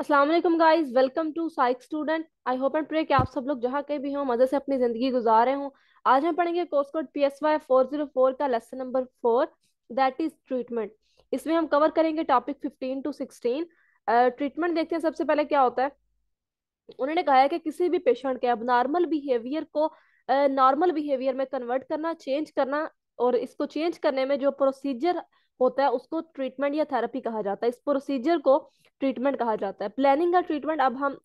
Aslam guys welcome to psych student I hope and pray कि आप सब लोग जहाँ कहीं भी हों मज़े से अपनी ज़िंदगी गुजार रहे हों आज हम पढ़ेंगे course code P S Y four zero four का lesson number four that is treatment इसमें हम कवर करेंगे topic fifteen to sixteen treatment देखते हैं सबसे पहले क्या होता है उन्होंने कहा है कि किसी भी पेशेंट के अब नॉर्मल बिहेवियर को नॉर्मल uh, बिहेवियर में कन्वर्ट करना चेंज करना और इसको चेंज करने में जो प्रोसीजर होता है उसको ट्रीटमेंट या थेरेपी कहा जाता है इस प्रोसीजर को ट्रीटमेंट कहा जाता है प्लानिंग का ट्रीटमेंट अब हम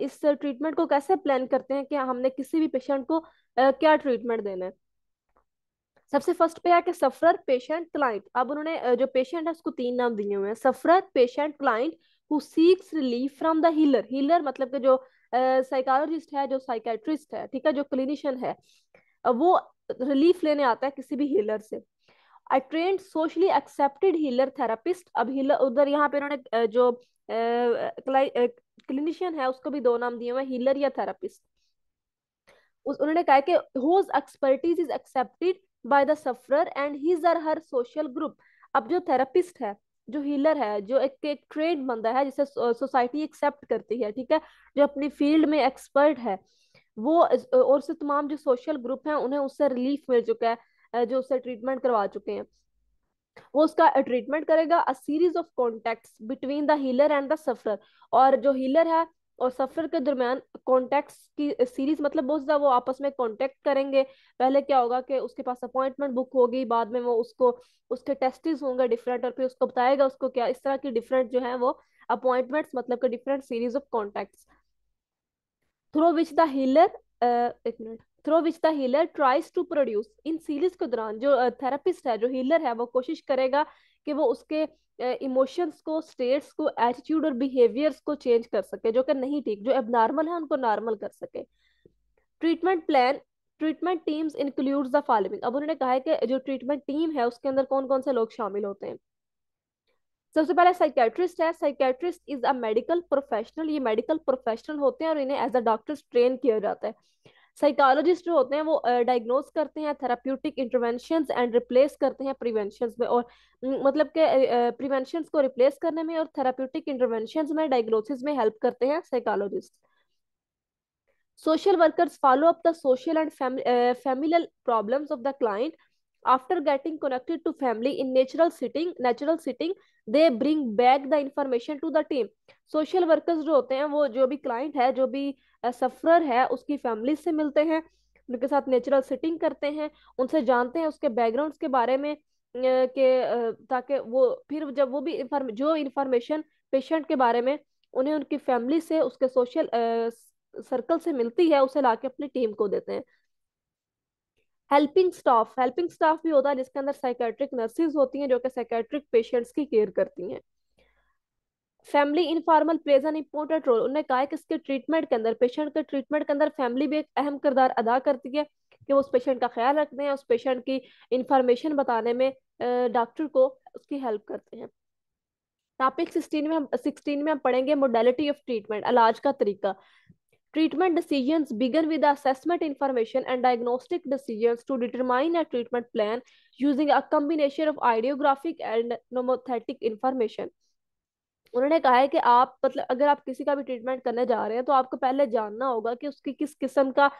इस ट्रीटमेंट को कैसे प्लान करते हैं कि हमने किसी भी पेशेंट को क्या ट्रीटमेंट देना है सबसे फर्स्ट पे है कि सफरर पेशेंट क्लाइंट अब उन्होंने जो पेशेंट है उसको तीन नाम दिए हुए हैं sufferer patient client who seeks relief from the healer healer मतलब कि जो साइकोलॉजिस्ट uh, है जो साइकेट्रिस्ट है ठीक है जो क्लिनिशियन है वो रिलीफ लेने आता है किसी भी हीलर से a trained socially accepted healer therapist अब हीलर उधर यहाँ पे इन्होंने जो क्लिनिशियन है उसको भी दो नाम दिए हुए हीलर या थेरापिस्ट उस उन्होंने कहा कि whose expertise is accepted by the sufferer and his or her social group अब जो थेरापिस्ट है जो हीलर है जो एक एक ट्रेड बंदा है जिसे सोसाइटी एक्सेप्ट करती है ठीक है जो अपनी फील्ड में एक्सपर्ट है वो और से तमाम जो सोशल ग्रुप हैं उन्हें उससे रिलीफ मिल चुका है जो उससे ट्रीटमेंट करवा चुके हैं वो उसका ट्रीटमेंट करेगा a series of contact between the healer and the sufferer और जो हीलर है और सफर के दरमियान कॉन्टेक्ट की सीरीज मतलब बहुत ज़्यादा वो आपस में कॉन्टेक्ट करेंगे पहले क्या होगा कि उसके पास अपॉइंटमेंट बुक होगी बाद में वो उसको उसके टेस्टिस होंगे डिफरेंट और फिर उसको बताएगा उसको क्या इस तरह की डिफरेंट जो है वो अपॉइंटमेंट्स मतलब different series of contacts through which the healer एक minute through which the healer tries to produce in series के दौरान जो थेरापिस्ट है जो हीलर है वो कोशिश करेगा कि वो उसके इमोशंस को स्टेट्स को एटीट्यूड और बिहेवियर्स को चेंज कर सके जो कि नहीं ठीक जो अब नॉर्मल है उनको नॉर्मल कर सके treatment plan treatment teams includes the following अब उन्होंने कहा है कि जो ट्रीटमेंट टीम है उसके अंदर कौन कौन से लोग शामिल होते हैं सबसे पहले साइकेट्रिस्ट है psychiatrist is a medical professional ये मेडिकल प्रोफेशनल होते हैं और इन्हें एज अ डॉक्टर ट्रेन किया जाता है साइकोलॉजिस्ट जो होते हैं वो डायग्नोज करते हैं थेराप्यूटिक इंटरवेंशन एंड रिप्लेस करते हैं प्रिवेंशन में और मतलब के प्रिवेंशन को रिप्लेस करने में और थेराप्यूटिक इंटरवेंशन में डायग्नोसिस में हेल्प करते हैं psychologist social workers follow up the social and familial problems of the client after getting connected to family in natural sitting natural sitting they bring back the information to the team social workers जो होते हैं वो जो भी client है जो भी sufferer है उसकी फैमिली से मिलते हैं उनके साथ नेचुरल सिटिंग करते हैं उनसे जानते हैं उसके बैकग्राउंड्स के बारे में के ताकि वो फिर जब वो भी इन्फॉर्म जो इन्फॉर्मेशन पेशेंट के बारे में उन्हें उनकी फैमिली से उसके सोशल सर्कल से मिलती है उसे लाके अपनी टीम को देते हैं हेल्पिंग स्टाफ हेल्पिंग स्टाफ भी होता है जिसके अंदर साइकेट्रिक नर्सिस होती हैं जो कि साइकेट्रिक पेशेंट्स की केयर करती हैं family informal plays an important role उन्होंने कहा है कि इसके ट्रीटमेंट के अंदर पेशेंट के ट्रीटमेंट के अंदर फैमिली भी एक अहम किरदार अदा करती है कि वो उस पेशेंट का ख्याल रखते हैं उस पेशेंट की इंफॉर्मेशन बताने में डॉक्टर को उसकी हेल्प करते हैं टॉपिक सिक्सटीन में हम सिक्सटीन में हम पढ़ेंगे मोडेलिटी ऑफ ट्रीटमेंट इलाज का तरीका Treatment decisions begin with assessment information and diagnostic decisions to determine a treatment plan using a combination of ideographic and nomothetic information. उन्होंने कहा है कि आप मतलब अगर आप किसी का भी ट्रीटमेंट करने जा रहे हैं तो आपको पहले जानना होगा कि उसकी किस किस्म का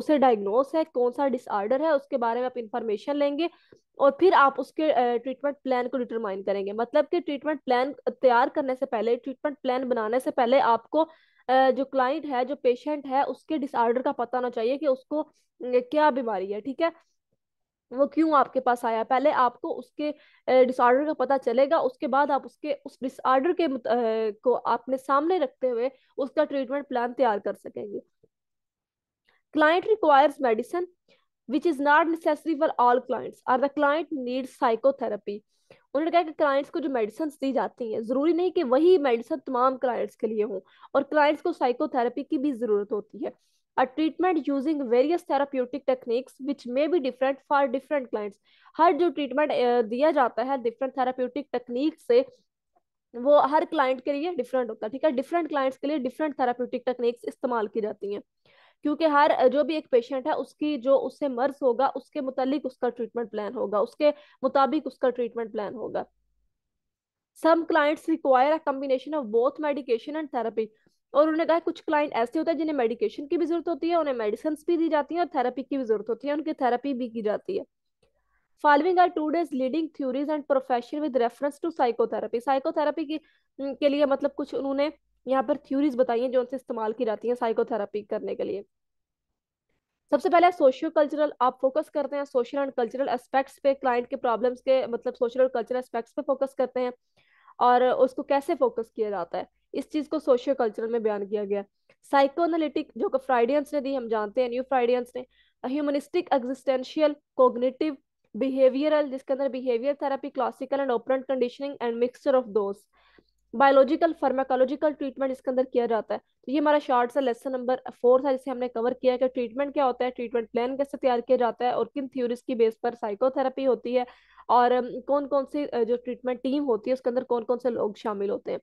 उसे डायग्नोस है कौन सा डिसऑर्डर है उसके बारे में आप इंफॉर्मेशन लेंगे और फिर आप उसके ट्रीटमेंट प्लान को डिटरमाइन करेंगे मतलब कि ट्रीटमेंट प्लान तैयार करने से पहले ट्रीटमेंट प्लान बनाने से पहले आपको जो क्लाइंट है जो पेशेंट है उसके डिसऑर्डर का पता होना चाहिए कि उसको क्या बीमारी है ठीक है वो क्यों आपके पास आया पहले आपको उसके डिसऑर्डर का पता चलेगा उसके बाद आप उसके उस डिसऑर्डर के को आपने सामने रखते हुए उसका ट्रीटमेंट प्लान तैयार कर सकेंगे client requires medicine which is not necessary for all clients or the client needs psychotherapy उन्होंने कहा कि क्लाइंट्स को जो मेडिसिन दी जाती हैं जरूरी नहीं कि वही मेडिसिन तमाम क्लाइंट्स के लिए हो और क्लाइंट्स को साइकोथेरेपी की भी जरूरत होती है a treatment using various therapeutic techniques which may be different for different clients हर जो ट्रीटमेंट दिया जाता है डिफरेंट थेरापटिक टेक्निक से वो हर क्लाइंट के लिए डिफरेंट होता है ठीक है डिफरेंट क्लाइंट्स के लिए डिफरेंट थेरापटिक टेक्निक्स इस्तेमाल की जाती हैं क्योंकि हर जो भी एक पेशेंट है उसकी जो उससे मर्ज होगा उसके मुतालिक उसका ट्रीटमेंट प्लान होगा उसके मुताबिक उसका ट्रीटमेंट प्लान होगा some clients require a combination of both medication and therapy और उन्होंने कहा कुछ क्लाइंट ऐसे होते हैं जिन्हें मेडिकेशन की भी जरूरत होती है उन्हें मेडिसिन भी दी जाती है और थेरेपी की भी जरूरत होती है उनकी थेरेपी भी की जाती है following are today's leading theories and profession with reference to psychotherapy psychotherapy के लिए मतलब कुछ उन्होंने यहाँ पर थ्योरीज बताइए जो उनसे इस्तेमाल की जाती हैं साइकोथेरापी करने के लिए सबसे पहले सोशियो कल्चरल आप फोकस करते हैं सोशल एंड कल्चरल एस्पेक्ट्स पे क्लाइंट के प्रॉब्लम्स के मतलब सोशल और कल्चरल एस्पेक्ट्स पे फोकस करते हैं और उसको कैसे फोकस किया जाता है इस चीज को सोशियो कल्चरल में बयान किया गया साइकोनालिटिक जो कि फ्राइडियंस ने दी हम जानते हैं न्यू फ्राइडियंस ने ह्यूमनिस्टिक एग्जिस्टेंशियल कोग्निटिव बिहेवियरल जिसके अंदर behaviour therapy classical and operant conditioning and mixture of दोस्त बायोलॉजिकल फार्माकोलॉजिकल ट्रीटमेंट इसके अंदर किया जाता है तो ये हमारा शॉर्ट सा लेसन नंबर फोर था जिसे हमने कवर किया कि ट्रीटमेंट क्या होता है ट्रीटमेंट प्लान कैसे तैयार किया जाता है और किन थ्योरीज की बेस पर साइकोथेरेपी होती है और कौन कौन सी जो ट्रीटमेंट टीम होती है उसके अंदर कौन कौन से लोग शामिल होते हैं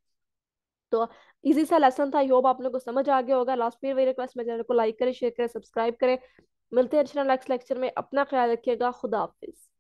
तो इजी सा लेसन था आई होप आप लोग को समझ आ गया होगा लास्ट में रिक्वेस्ट मेरे चैनल को लाइक करें शेयर करें सब्सक्राइब करें मिलते हैं नेक्स्ट लेक्चर में अपना ख्याल रखिएगा खुदा हाफिज़